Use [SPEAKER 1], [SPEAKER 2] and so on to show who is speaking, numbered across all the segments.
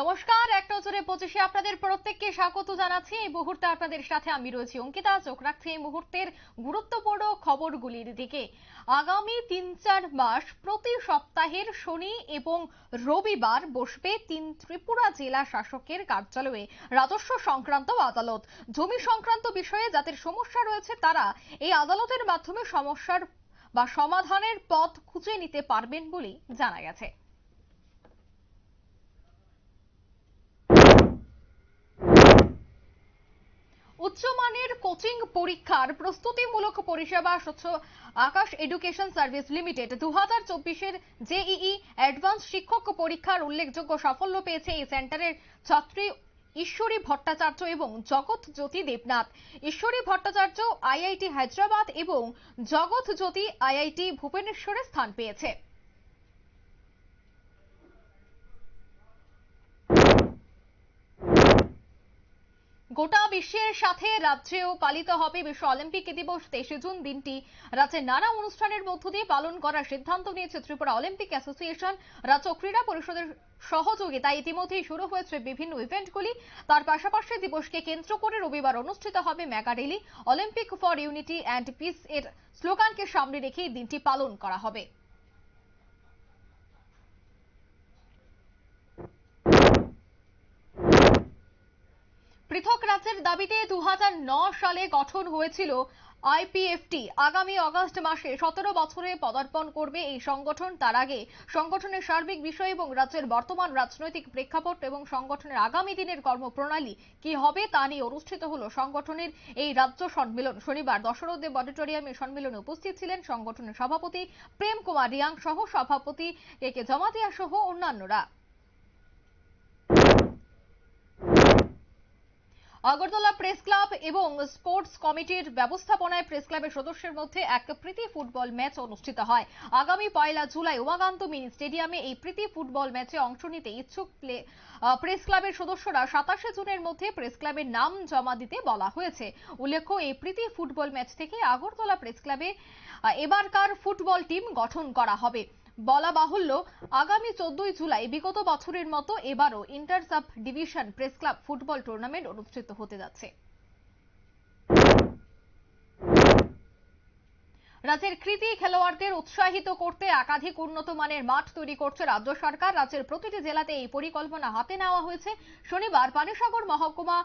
[SPEAKER 1] নমস্কার এক নজরে পঁচিশে আপনাদের প্রত্যেককে স্বাগত জানাচ্ছি এই মুহূর্তে আপনাদের সাথে আমি রয়েছি অঙ্কিতা চোখ রাখছি এই মুহূর্তের গুরুত্বপূর্ণ খবরগুলির দিকে আগামী তিন চার মাস প্রতি সপ্তাহের শনি এবং রবিবার বসবে তিন ত্রিপুরা জেলা শাসকের কার্যালয়ে রাজস্ব সংক্রান্ত আদালত জমি সংক্রান্ত বিষয়ে যাদের সমস্যা রয়েছে তারা এই আদালতের মাধ্যমে সমস্যার বা সমাধানের পথ খুঁজে নিতে পারবেন বলে জানা গেছে উচ্চমানের কোচিং পরীক্ষার প্রস্তুতিমূলক পরিষেবা স্বচ্ছ আকাশ এডুকেশন সার্ভিস লিমিটেড দু হাজার চব্বিশের জেইই অ্যাডভান্স শিক্ষক পরীক্ষার উল্লেখযোগ্য সাফল্য পেয়েছে এই সেন্টারের ছাত্রী ঈশ্বরী ভট্টাচার্য এবং জগৎ জ্যোতি দেবনাথ ঈশ্বরী ভট্টাচার্য আইআইটি হায়দ্রাবাদ এবং জগৎ জ্যোতি আইআইটি ভুবনেশ্বরে স্থান পেয়েছে গোটা বিশ্বের সাথে রাজ্যেও পালিত হবে বিশ্ব অলিম্পিক দিবস তেইশে জুন দিনটি রাজ্যের নানা অনুষ্ঠানের মধ্য দিয়ে পালন করার সিদ্ধান্ত নিয়েছে ত্রিপুরা অলিম্পিক অ্যাসোসিয়েশন রাজ্য ক্রীড়া পরিষদের সহযোগিতা ইতিমধ্যেই শুরু হয়েছে বিভিন্ন ইভেন্টগুলি তার পাশাপাশি দিবসকে কেন্দ্র করে রবিবার অনুষ্ঠিত হবে mega rally Olympic for unity and peace এর স্লোগানকে সামনে রেখে দিনটি পালন করা হবে পৃথক রাজ্যের দাবিতে দু সালে গঠন হয়েছিল আইপিএফটি আগামী অগস্ট মাসে সতেরো বছরে পদার্পণ করবে এই সংগঠন তার আগে সংগঠনের সার্বিক বিষয় এবং রাজ্যের বর্তমান রাজনৈতিক প্রেক্ষাপট এবং সংগঠনের আগামী দিনের কর্মপ্রণালী কি হবে তা নিয়ে অনুষ্ঠিত হল সংগঠনের এই রাজ্য সম্মেলন শনিবার দশরথদেব অডিটোরিয়ামে সম্মেলনে উপস্থিত ছিলেন সংগঠনের সভাপতি প্রেম কুমার রিয়াং সহ সভাপতি এ কে জমাতিয়া সহ অন্যান্যরা আগরতলা প্রেস ক্লাব এবং স্পোর্টস কমিটির ব্যবস্থাপনায় প্রেস ক্লাবের সদস্যের মধ্যে এক প্রীতি ফুটবল ম্যাচ অনুষ্ঠিত হয় আগামী পয়লা জুলাই ওয়াগান্ত মিনি স্টেডিয়ামে এই প্রীতি ফুটবল ম্যাচে অংশ নিতে ইচ্ছুক প্রেস ক্লাবের সদস্যরা সাতাশে জুনের মধ্যে প্রেস ক্লাবের নাম জমা দিতে বলা হয়েছে উল্লেখ্য এই প্রীতি ফুটবল ম্যাচ থেকে আগরতলা প্রেস ক্লাবে এবারকার ফুটবল টিম গঠন করা হবে বলা বাহুল্য আগামী চোদ্দই জুলাই বিগত বছরের মতো এবারও inter sub division press club football tournament অনুষ্ঠিত হতে যাচ্ছে রাজ্যের কৃতি খেলোয়াড়দের উৎসাহিত করতে একাধিক উন্নত মানের মাঠ তৈরি করছে রাজ্য সরকার রাজ্যের প্রতিটি জেলাতে এই পরিকল্পনা হাতে নেওয়া হয়েছে শনিবার পানিসাগর মহকুমা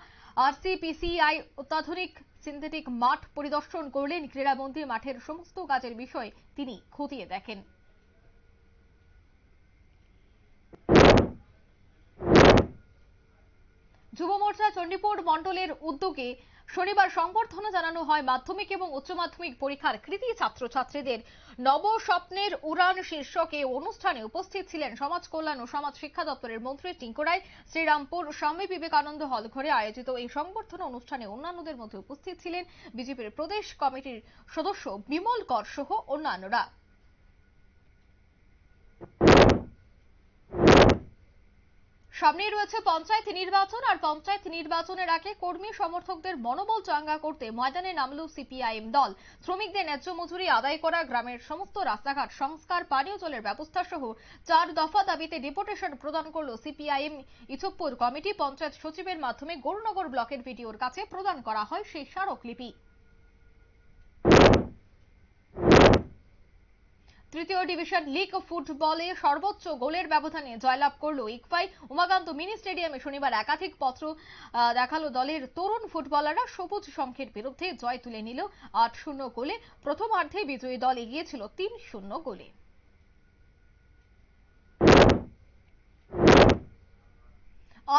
[SPEAKER 1] আরসিপিসিআই অত্যাধুনিক সিনথেটিক মাঠ পরিদর্শন করলেন ক্রীড়ামন্ত্রী মাঠের সমস্ত কাজের বিষয়ে তিনি খতিয়ে দেখেন যুব মোর্চা চণ্ডীপুর মণ্ডলের উদ্যোগে শনিবার সংবর্ধনা জানানো হয় মাধ্যমিক এবং উচ্চ মাধ্যমিক পরীক্ষার কৃতি ছাত্রছাত্রীদের নব স্বপ্নের উড়ান শীর্ষক এ অনুষ্ঠানে উপস্থিত ছিলেন সমাজ কল্যাণ ও সমাজ শিক্ষা দপ্তরের মন্ত্রী টিঙ্করাই শ্রীরামপুর স্বামী বিবেকানন্দ হল ঘরে আয়োজিত এই সংবর্ধনা অনুষ্ঠানে অন্যান্যদের মধ্যে উপস্থিত ছিলেন বিজেপির প্রদেশ কমিটির সদস্য বিমল কর সহ অন্যান্যরা সামনেই রয়েছে পঞ্চায়েত নির্বাচন আর পঞ্চায়েত নির্বাচনের আগে কর্মী সমর্থকদের মনোবল চাঙ্গা করতে ময়দানে নামল সিপিআইএম দল শ্রমিকদের ন্যায্য মজুরি আদায় করা গ্রামের সমস্ত রাস্তাঘাট সংস্কার পানীয় জলের ব্যবস্থা সহ চার দফা দাবিতে ডেপুটেশন প্রদান করল সিপিআইএম ইছকপুর কমিটি পঞ্চায়েত সচিবের মাধ্যমে গৌরনগর ব্লকের ভিডিওর কাছে প্রদান করা হয় সেই স্মারকলিপি তৃতীয় ডিভিশন লিগ ফুটবলে সর্বোচ্চ গোলের ব্যবধানে জয়লাভ করলো ইকফাই উমাকান্ত মিনি স্টেডিয়ামে শনিবার একাধিক পত্র দেখালো দলের তরুণ ফুটবলাররা সবুজ সংখ্যের বিরুদ্ধে জয় তুলে নিল আট শূন্য গোলে প্রথমার্ধে বিজয়ী দল এগিয়েছিল তিন শূন্য গোলে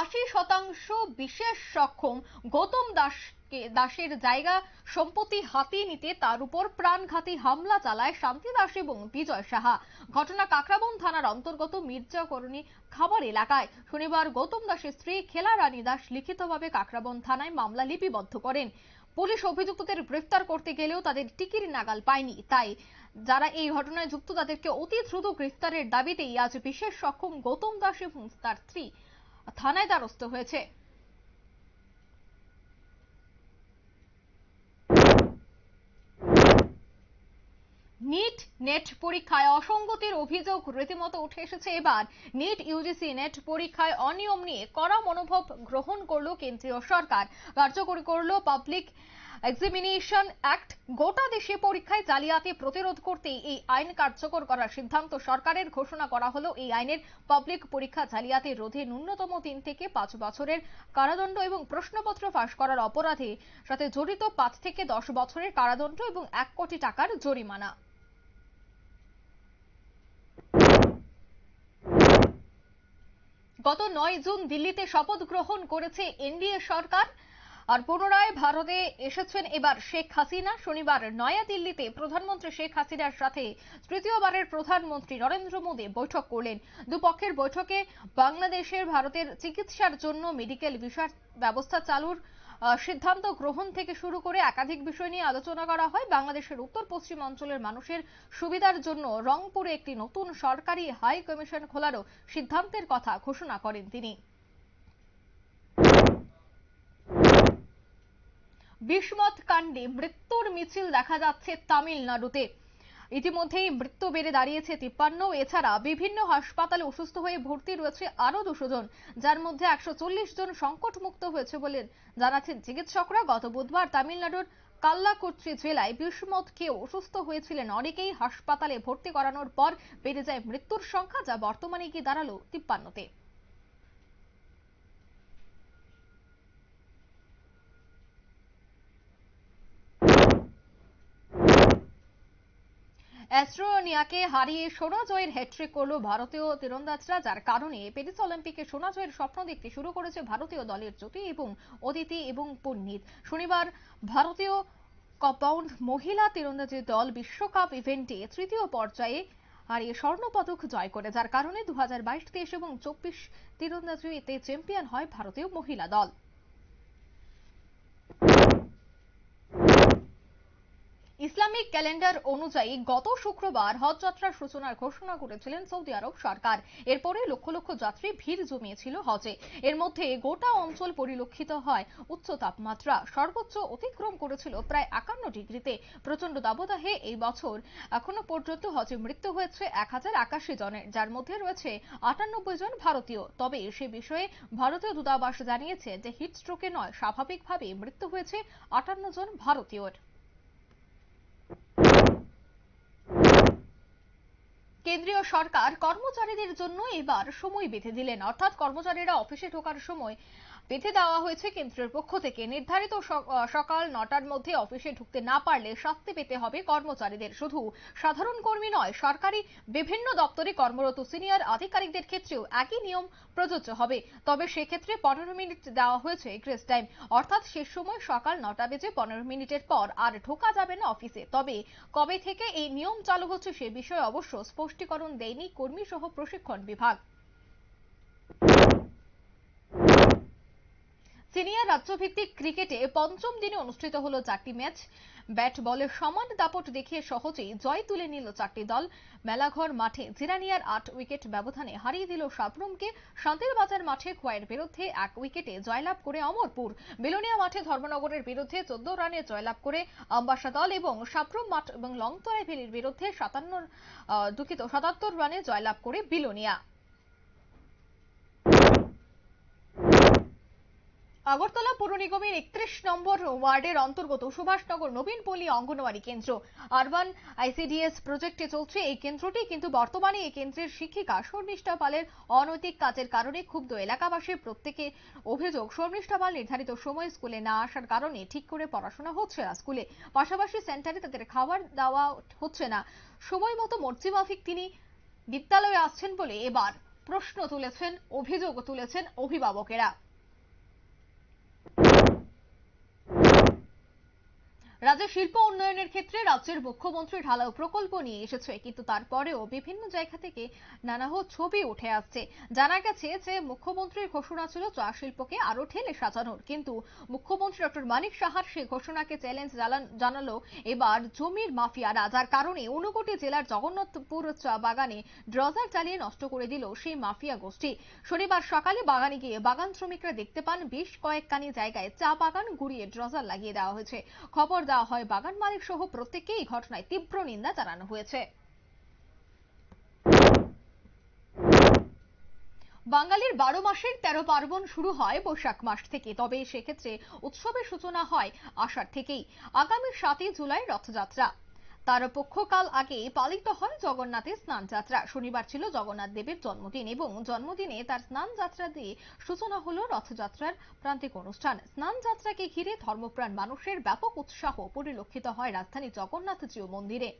[SPEAKER 1] আশি শতাংশ বিশেষ সক্ষম গৌতম দাসকে দাসের জায়গা সম্পত্তি হাতিয়ে নিতে তার উপর প্রাণঘাতী হামলা চালায় শান্তি দাস এবং বিজয় সাহা ঘটনা কাকরাবন থানার অন্তর্গত মির্জাকরণী খাবার এলাকায় শনিবার গৌতম দাসের স্ত্রী খেলা রানী দাস লিখিতভাবে কাকরাবন থানায় মামলা লিপিবদ্ধ করেন পুলিশ অভিযুক্তদের গ্রেফতার করতে গেলেও তাদের টিকির নাগাল পায়নি তাই যারা এই ঘটনায় যুক্ত তাদেরকে অতি দ্রুত গ্রেফতারের দাবিতেই আজ বিশেষ সক্ষম গৌতম দাস এবং তার স্ত্রী থানায় দ্বারস্থ হয়েছে নিট নেট পরীক্ষায় অসঙ্গতির অভিযোগ রীতিমতো উঠে এসেছে এবার নিট ইউজিসি নেট পরীক্ষায় অনিয়ম নিয়ে কড়া মনোভাব গ্রহণ করলো কেন্দ্রীয় সরকার কার্যকরী করলো পাবলিক এক্সামিনেশন অ্যাক্ট গোটা দেশে পরীক্ষায় জালিয়াতি প্রতিরোধ করতে এই আইন কার্যকর করার সিদ্ধান্ত সরকারের ঘোষণা করা হলো এই আইনের পাবলিক পরীক্ষা জালিয়াতি রোধে ন্যূনতম তিন থেকে পাঁচ বছরের কারাদণ্ড এবং প্রশ্নপত্র ফাঁস করার অপরাধে সাথে জড়িত পাঁচ থেকে দশ বছরের কারাদণ্ড এবং এক কোটি টাকার জরিমানা গত নয় জুন দিল্লিতে শপথ গ্রহণ করেছে এনডিএ সরকার আর পুনরায় ভারতে এসেছেন এবার শেখ হাসিনা শনিবার নয়াদিল্লিতে প্রধানমন্ত্রী শেখ হাসিনার সাথে তৃতীয়বারের প্রধানমন্ত্রী নরেন্দ্র মোদী বৈঠক করলেন দুপক্ষের বৈঠকে বাংলাদেশের ভারতের চিকিৎসার জন্য মেডিকেল ভিসার ব্যবস্থা চালুর সিদ্ধান্ত গ্রহণ থেকে শুরু করে একাধিক বিষয় নিয়ে আলোচনা করা হয় বাংলাদেশের উত্তর পশ্চিম অঞ্চলের মানুষের সুবিধার জন্য রংপুরে একটি নতুন সরকারি হাই কমিশন খোলারও সিদ্ধান্তের কথা ঘোষণা করেন তিনি বিস্মত কাণ্ডে মৃত্যুর মিছিল দেখা যাচ্ছে তামিলনাড়ুতে ইতিমধ্যেই মৃত্যু বেড়ে দাঁড়িয়েছে তিপ্পান্ন এছাড়া বিভিন্ন হাসপাতালে অসুস্থ হয়ে ভর্তি রয়েছে আরও দুশো জন যার মধ্যে একশো জন সংকটমুক্ত হয়েছে বলে জানাচ্ছেন চিকিৎসকরা গত বুধবার তামিলনাড়ুর কাল্লাকুচি জেলায় বিস্মত অসুস্থ হয়েছিলেন অনেকেই হাসপাতালে ভর্তি করানোর পর বেড়ে যায় মৃত্যুর সংখ্যা যা বর্তমানে গিয়ে দাঁড়ালো তিপ্পান্নতে অ্যাস্ট্রোনিয়াকে হারিয়ে সোনা জয়ের হ্যাট্রিক করল ভারতীয় তীরন্দাজরা যার কারণে প্যারিস অলিম্পিকে সোনা জয়ের স্বপ্ন দেখতে শুরু করেছে ভারতীয় দলের জ্যোতি এবং অদিতি এবং পুণ্যিত শনিবার ভারতীয় কম্পাউন্ড মহিলা তীরন্দাজি দল বিশ্বকাপ ইভেন্টে তৃতীয় পর্যায়ে আর এই স্বর্ণপদক জয় করে যার কারণে দু হাজার বাইশ তেইশ এবং চব্বিশ তীরন্দাজিতে চ্যাম্পিয়ন হয় ভারতীয় মহিলা দল ইসলামিক ক্যালেন্ডার অনুযায়ী গত শুক্রবার হজযাত্রার সূচনার ঘোষণা করেছিলেন সৌদি আরব সরকার এরপরে লক্ষ লক্ষ যাত্রী ভিড় জমিয়েছিল হজে এর মধ্যে গোটা অঞ্চল পরিলক্ষিত হয় উচ্চ তাপমাত্রা সর্বোচ্চ অতিক্রম করেছিল প্রায় একান্ন ডিগ্রিতে প্রচন্ড দাবদাহে এই বছর এখনো পর্যন্ত হজে মৃত্যু হয়েছে এক হাজার একাশি জনের যার মধ্যে রয়েছে আটানব্বই জন ভারতীয় তবে সে বিষয়ে ভারতীয় দূতাবাস জানিয়েছে যে হিটস্ট্রোকে নয় স্বাভাবিকভাবে মৃত্যু হয়েছে আটান্ন জন ভারতীয়র কেন্দ্রীয় সরকার কর্মচারীদের জন্য এবার সময় বেঁধে দিলেন অর্থাৎ কর্মচারীরা অফিসে ঢোকার সময় বেঁধে দেওয়া হয়েছে কেন্দ্রের পক্ষ থেকে নির্ধারিত সকাল নটার মধ্যে অফিসে ঢুকতে না পারলে শাস্তি পেতে হবে কর্মচারীদের শুধু সাধারণ কর্মী নয় সরকারি বিভিন্ন দপ্তরে কর্মরত সিনিয়র আধিকারিকদের ক্ষেত্রেও একই নিয়ম প্রযোজ্য হবে তবে সেক্ষেত্রে পনেরো মিনিট দেওয়া হয়েছে গ্রেস টাইম অর্থাৎ শেষ সময় সকাল নটা বেজে পনেরো মিনিটের পর আর ঢোকা যাবে না অফিসে তবে কবে থেকে এই নিয়ম চালু হচ্ছে সে বিষয়ে অবশ্য স্পষ্টীকরণ দেয়নি কর্মী সহ প্রশিক্ষণ বিভাগ সিনিয়র রাজ্যভিত্তিক ক্রিকেটে পঞ্চম দিনে অনুষ্ঠিত হলো চারটি ম্যাচ ব্যাট বলে সমান দাপট দেখিয়ে সহজেই জয় তুলে নিল চারটি দল মেলাঘর মাঠে জিরানিয়ার আট উইকেট ব্যবধানে হারিয়ে দিল সাবরুমকে শান্তির বাজার মাঠে খোয়াইয়ের বিরুদ্ধে এক উইকেটে জয়লাভ করে অমরপুর বেলুনিয়া মাঠে ধর্মনগরের বিরুদ্ধে চোদ্দ রানে জয়লাভ করে আম্বাসা দল এবং সাবরুম মাঠ এবং লংতরাই ভেলির বিরুদ্ধে সাতান্ন দুঃখিত সাতাত্তর রানে জয়লাভ করে বিলোনিয়া আগরতলা পৌর নিগমের একত্রিশ নম্বর ওয়ার্ডের অন্তর্গত সুভাষনগর নবীনপল্লী অঙ্গনওয়াড়ি কেন্দ্র আরবান আইসিডিএস প্রজেক্টে চলছে এই কেন্দ্রটি কিন্তু বর্তমানে এই কেন্দ্রের শিক্ষিকা শর্মিষ্ঠা পালের অনৈতিক কাজের কারণে ক্ষুব্ধ এলাকাবাসীর প্রত্যেকে অভিযোগ শর্মিষ্ঠা পাল নির্ধারিত সময় স্কুলে না আসার কারণে ঠিক করে পড়াশোনা হচ্ছে না স্কুলে পাশাপাশি সেন্টারে তাদের খাবার দেওয়া হচ্ছে না সময় মতো মাফিক তিনি বিদ্যালয়ে আসছেন বলে এবার প্রশ্ন তুলেছেন অভিযোগ তুলেছেন অভিভাবকেরা রাজ্যে শিল্প উন্নয়নের ক্ষেত্রে রাজ্যের মুখ্যমন্ত্রী ঢালাও প্রকল্প নিয়ে এসেছে কিন্তু তারপরেও বিভিন্ন জায়গা থেকে নানা ছবি উঠে আসছে জানা গেছে যে মুখ্যমন্ত্রীর ঘোষণা ছিল চা শিল্পকে আরো ঠেলে সাজানোর কিন্তু মুখ্যমন্ত্রী ডক্টর মানিক সাহার সেই ঘোষণাকে চ্যালেঞ্জ জানালো এবার জমির মাফিয়ারা যার কারণে ঊনকোটি জেলার জগন্নাথপুর চা বাগানে ড্রজার চালিয়ে নষ্ট করে দিল সেই মাফিয়া গোষ্ঠী শনিবার সকালে বাগানে গিয়ে বাগান শ্রমিকরা দেখতে পান বেশ কয়েকখানি জায়গায় চা বাগান গুড়িয়ে ড্রজার লাগিয়ে দেওয়া হয়েছে খবর দেওয়া হয় বাগান মালিক সহ প্রত্যেকেই ঘটনায় তীব্র নিন্দা জানানো হয়েছে বাঙালির বারো মাসের তেরো পার্বণ শুরু হয় বৈশাখ মাস থেকে তবে সেক্ষেত্রে উৎসবের সূচনা হয় আষাঢ় থেকেই আগামী সাতই জুলাই রথযাত্রা তার পক্ষকাল আগে পালিত হয় জগন্নাথের স্নান যাত্রা শনিবার ছিল জগন্নাথ দেবের জন্মদিন এবং জন্মদিনে তার স্নান যাত্রা দিয়ে সূচনা হলো রথযাত্রার প্রান্তিক অনুষ্ঠান স্নান যাত্রাকে ঘিরে ধর্মপ্রাণ মানুষের ব্যাপক উৎসাহ পরিলক্ষিত হয় রাজধানী জগন্নাথজিউ মন্দিরে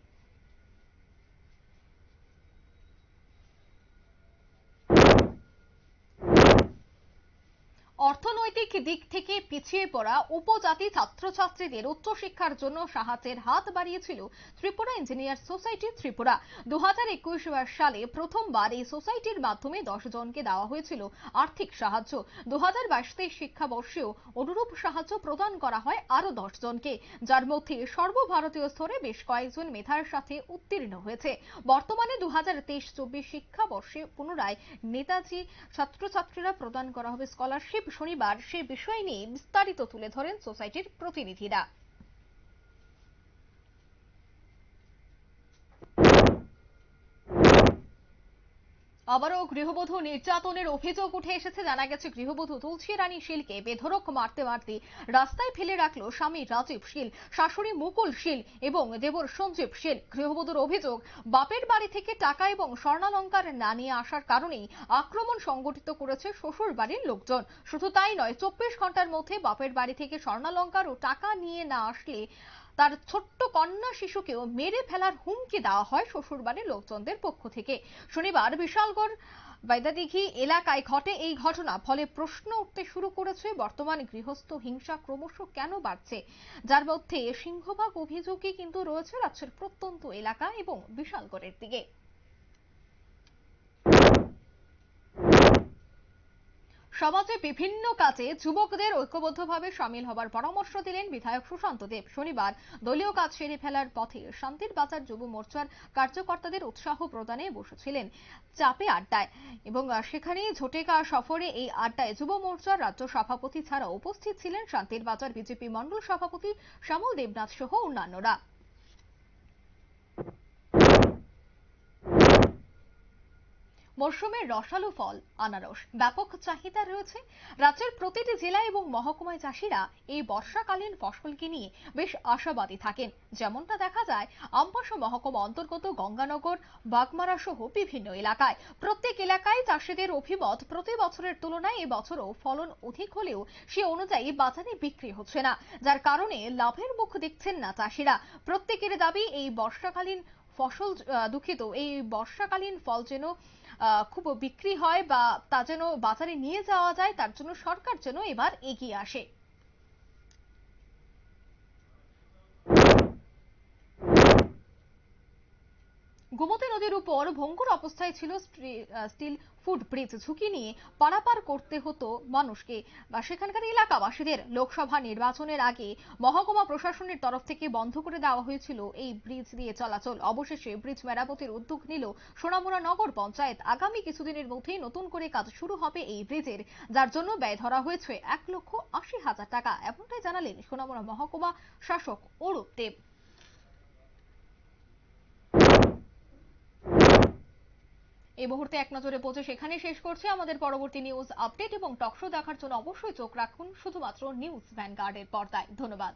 [SPEAKER 1] অর্থনৈতিক অর্থনৈতিক দিক থেকে পিছিয়ে পড়া উপজাতি ছাত্রছাত্রীদের উচ্চশিক্ষার জন্য সাহায্যের হাত বাড়িয়েছিল ত্রিপুরা ইঞ্জিনিয়ার সোসাইটি ত্রিপুরা দু সালে প্রথমবার এই সোসাইটির মাধ্যমে দশ জনকে দেওয়া হয়েছিল আর্থিক সাহায্য দু হাজার বাইশ তেইশ শিক্ষাবর্ষেও অনুরূপ সাহায্য প্রদান করা হয় আরও দশ জনকে যার মধ্যে সর্বভারতীয় স্তরে বেশ কয়েকজন মেধার সাথে উত্তীর্ণ হয়েছে বর্তমানে দু হাজার তেইশ চব্বিশ শিক্ষাবর্ষে পুনরায় নেতাজি ছাত্রছাত্রীরা প্রদান করা হবে স্কলারশিপ শনিবার সে বিষয় নিয়ে বিস্তারিত তুলে ধরেন সোসাইটির প্রতিনিধিরা আবারও গৃহবধূ নির্যাতনের অভিযোগ উঠে এসেছে জানা গেছে গৃহবধূ তুলসী রানী শীলকে বেধরক মারতে মারতে রাস্তায় ফেলে রাখলো স্বামী রাজীব শীল শাশুড়ি মুকুল শীল এবং দেবর সঞ্জীব শীল গৃহবধূর অভিযোগ বাপের বাড়ি থেকে টাকা এবং স্বর্ণালঙ্কার না নিয়ে আসার কারণেই আক্রমণ সংগঠিত করেছে শ্বশুর বাড়ির লোকজন শুধু তাই নয় চব্বিশ ঘন্টার মধ্যে বাপের বাড়ি থেকে স্বর্ণালঙ্কার ও টাকা নিয়ে না আসলে তার ছোট্ট কন্যা শিশুকেও মেরে ফেলার হুমকি দেওয়া হয় শ্বশুরবাড়ির লোকজনদের পক্ষ থেকে শনিবার বিশালগড় বৈদাদিঘি এলাকায় ঘটে এই ঘটনা ফলে প্রশ্ন উঠতে শুরু করেছে বর্তমান গৃহস্থ হিংসা ক্রমশ কেন বাড়ছে যার মধ্যে সিংহভাগ অভিযোগই কিন্তু রয়েছে রাজ্যের প্রত্যন্ত এলাকা এবং বিশালগড়ের দিকে সমাজে বিভিন্ন কাজে যুবকদের ঐক্যবদ্ধভাবে সামিল হবার পরামর্শ দিলেন বিধায়ক সুশান্ত দেব শনিবার দলীয় কাজ সেরে ফেলার পথে শান্তির বাজার যুব মোর্চার কার্যকর্তাদের উৎসাহ প্রদানে বসেছিলেন চাপে আড্ডায় এবং সেখানেই ঝোটেকা সফরে এই আড্ডায় যুব মোর্চার রাজ্য সভাপতি ছাড়া উপস্থিত ছিলেন শান্তির বাজার বিজেপি মণ্ডল সভাপতি শ্যামল দেবনাথ সহ অন্যান্যরা মরশুমের রসালো ফল আনারস ব্যাপক চাহিদা রয়েছে রাজ্যের প্রতিটি জেলা এবং মহকুমায় চাষিরা এই বর্ষাকালীন ফসলকে নিয়ে বেশ আশাবাদী থাকেন যেমনটা দেখা যায় আমপাশ মহকুমা অন্তর্গত গঙ্গানগর বাগমারা সহ বিভিন্ন এলাকায় প্রত্যেক এলাকায় চাষিদের অভিমত প্রতি বছরের তুলনায় এবছরও ফলন অধিক হলেও সে অনুযায়ী বাজারে বিক্রি হচ্ছে না যার কারণে লাভের মুখ দেখছেন না চাষিরা প্রত্যেকের দাবি এই বর্ষাকালীন ফসল দুঃখিত এই বর্ষাকালীন ফল যেন খুব বিক্রি হয় বা তা যেন বাজারে নিয়ে যাওয়া যায় তার জন্য সরকার যেন এবার এগিয়ে আসে গোমতী নদীর উপর ভঙ্গুর অবস্থায় ছিল স্টিল ফুট ব্রিজ ঝুঁকি নিয়ে পারাপার করতে হতো মানুষকে বা সেখানকার এলাকাবাসীদের লোকসভা নির্বাচনের আগে মহকুমা প্রশাসনের তরফ থেকে বন্ধ করে দেওয়া হয়েছিল এই ব্রিজ দিয়ে চলাচল অবশেষে ব্রিজ মেরামতির উদ্যোগ নিল সোনামুড়া নগর পঞ্চায়েত আগামী কিছুদিনের মধ্যেই নতুন করে কাজ শুরু হবে এই ব্রিজের যার জন্য ব্যয় ধরা হয়েছে এক লক্ষ আশি হাজার টাকা এমনটাই জানালেন সোনামুড়া মহকুমা শাসক অরূপ দেব এই মুহূর্তে এক নজরে পৌঁছে সেখানে শেষ করছি আমাদের পরবর্তী নিউজ আপডেট এবং টকশো দেখার জন্য অবশ্যই চোখ রাখুন শুধুমাত্র নিউজ ভ্যানগার্ডের পর্দায় ধন্যবাদ